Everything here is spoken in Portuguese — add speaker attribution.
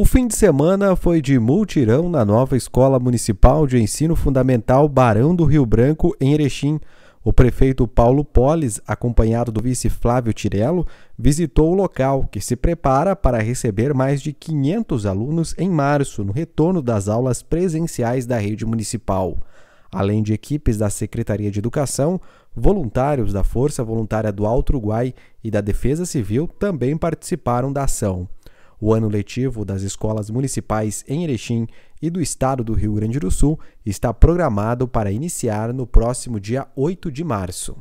Speaker 1: O fim de semana foi de multirão na nova Escola Municipal de Ensino Fundamental Barão do Rio Branco, em Erechim. O prefeito Paulo Polis, acompanhado do vice Flávio Tirello, visitou o local, que se prepara para receber mais de 500 alunos em março, no retorno das aulas presenciais da rede municipal. Além de equipes da Secretaria de Educação, voluntários da Força Voluntária do Alto Uruguai e da Defesa Civil também participaram da ação. O ano letivo das escolas municipais em Erechim e do estado do Rio Grande do Sul está programado para iniciar no próximo dia 8 de março.